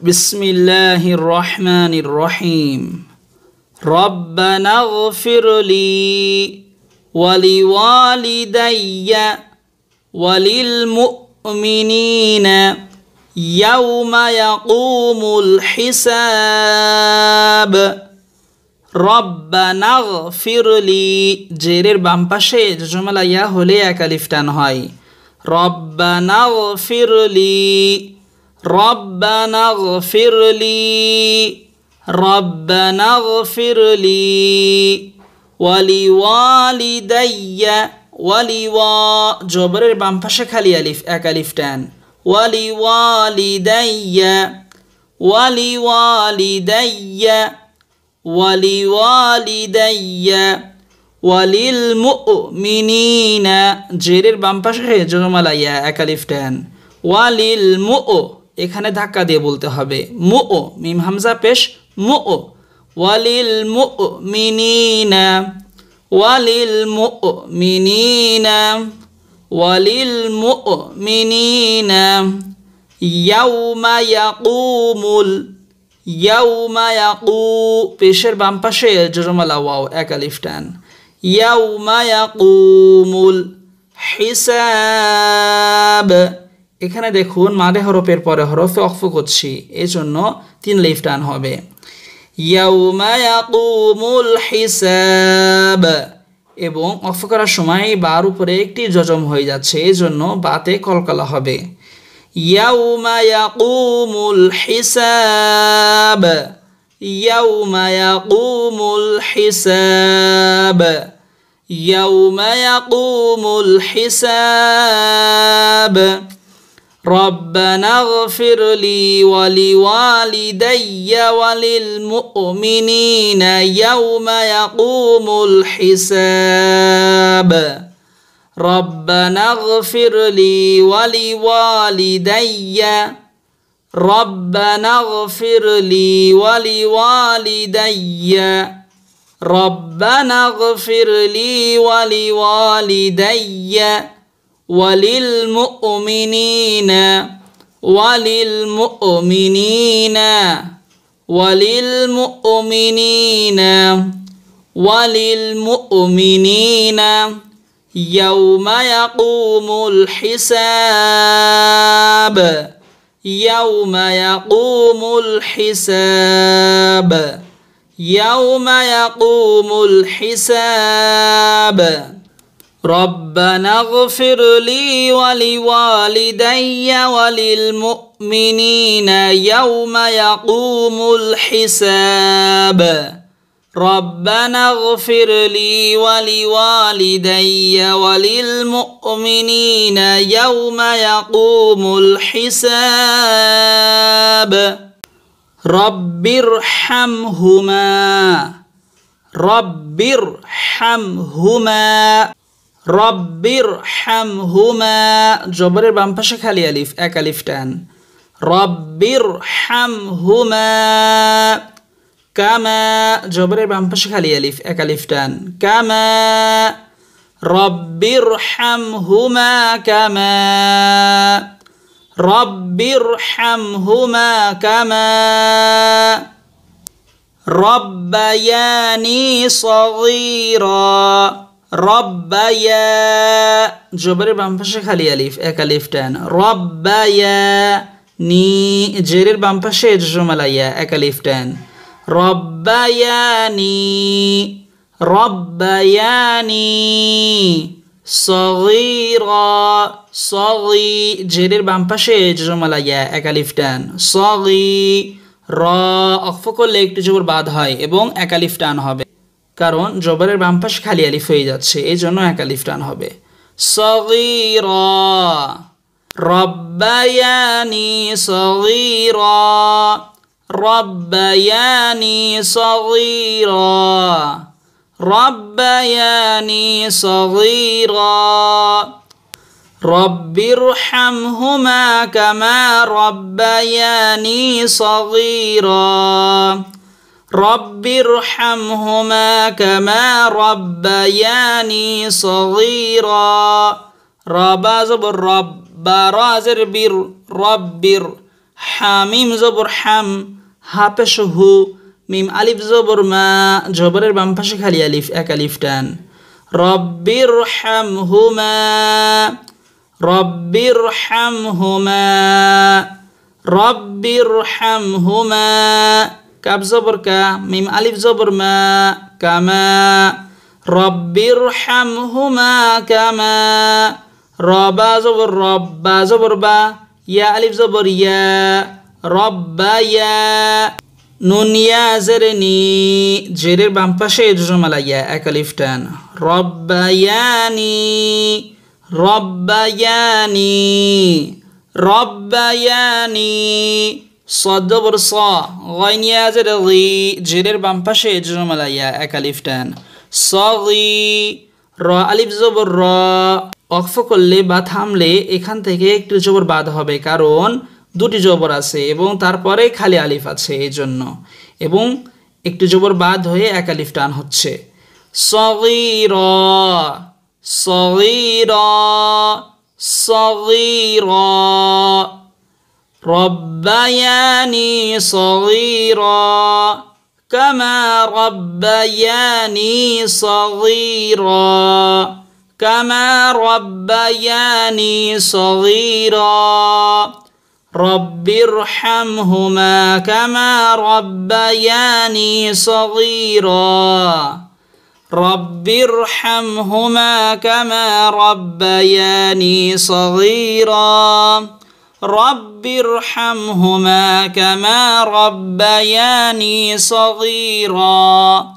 بسم الله الرحمن الرحيم ربنا اغفر لي ولوالدي وللمؤمنين يوم يقوم الحساب ربنا اغفر لي جرير بامباشي جملة يا হলে এক هاي ربنا اغفر لي ربنا اغفر لي ربنا জবরের বাম পাশে খালি আলিফ এক আলিফ টান ولوالدي ولوالدي ولوالدي ওয়ালিল মুমিনিনা জেরের বাম পাশে জজমালাইয়া এক আলিফ টান ওয়ালিল মুমিনিনা এখানে ধাক্কা দিয়ে বলতে হবে মো ও মিম হামজা পেশ মো ও ওয়ালিল মো মিনিনা ওয়ালিল মো মিনিনা ওয়ালিল মো মিনিনা ইয়াউমা ইয়াকুমুল ইয়াউমা ইয়াকু পেশের বাম পাশে জরমালা ওয়াও এক আলিফ টান ইয়াউমা ইয়াকুমুল হিসাব এখানে দেখুন মাদে হরফের পরে হরফে অক্ফ করছি এজন্য তিন লিফ টান হবে হিসাব এবং অফ করার সময় বার উপরে একটি জজম হয়ে যাচ্ছে এজন্য বাতে কলকলা হবে ইয়াউমা ইয়াকুমুল হিসাব ইয়াউমা ইয়াকুমুল হিসাব ইয়াউমা ইয়াকুমুল হিসাব ربنا اغفر لي ولوالدي وللمؤمنين يوم يقوم الحساب ربنا اغفر لي ولوالدي ربنا اغفر لي ولوالدي ربنا اغفر لي ولوالدي وللمؤمنين وللمؤمنين وللمؤمنين وللمؤمنين يوم يقوم الحساب يوم يقوم الحساب يوم يقوم الحساب ربنا اغفر لي ولوالدي وللمؤمنين يوم يقوم الحساب ربنا اغفر لي ولوالدي وللمؤمنين يوم يقوم الحساب رب ارحمهما رب ارحمهما رب ارحمهما جبر جبرير بامبشا كالي اليف اكا لفتان ربير حم هما كما جبرير بامبشا كالي اليف اكا لفتان كما ربير حم كما ربير حم هما كما ربياني صغيرا রব্বায়া জবরের বাম পাশে খালি আলিফ এক আলিফ টান রব্বায়া নি জেরের বাম পাশে জমালাইয়া এক আলিফ টান রব্বায়ানি রব্বায়ানি সগীরা সগী জেরের বাম পাশে জমালাইয়া এক আলিফ টান সগী র অক্ষ করলে একটু জবর বাদ হয় এবং একালিফ টান হবে কারণ জবরের বাম পাশ খালি আলিফ হয়ে যাচ্ছে এই জন্য এক আলিফ টান হবে সগির রব্বায়ানি সগির রব্বায়ানি সগির রব্বায়ানি সগির রব্বির হামহুমা কামা রব্বায়ানি সগিরা رب ارحمهما كما ربياني صغيرا رب زبر رب برا زربر رب حميم زبر حم هابش هو মিম আলিফ জবর মা জবরের বাম পাশে খালি আলিফ এক আলিফ رب ارحمهما হাম হুমা রব্বির হাম হুমা রব্বির কাপ জবর কা মিম আলিফ জবর মা কামা রব্বির হাম হুমা কামা রবা জবর রব্বা জবর বা ইয়া আলিফ জবর ইয়া রব্বা ইয়া নুনিয়া জেরে নি জেরের বাম পাশে জুজমালা ইয়া এক আলিফ টান রব্বায়ানি রব্বায়ানি রব্বায়ানি সদ্দবর স গয়নিয়াজের গি জেরের বাম পাশে জুরমালাইয়া একালিফ টান স গি র আলিফ জবর র অক্ফ করলে বা থামলে এখান থেকে একটি জবর বাদ হবে কারণ দুটি জবর আছে এবং তারপরে খালি আলিফ আছে এই জন্য এবং একটি জবর বাদ হয়ে এক আলিফ টান হচ্ছে সগির সগির র ربياني صغيرا كما ربياني صغيرا كما ربياني صغيرا رب ارحمهما كما ربياني صغيرا رب ارحمهما كما ربياني صغيرا رب ارحمهما كما ربياني صغيرا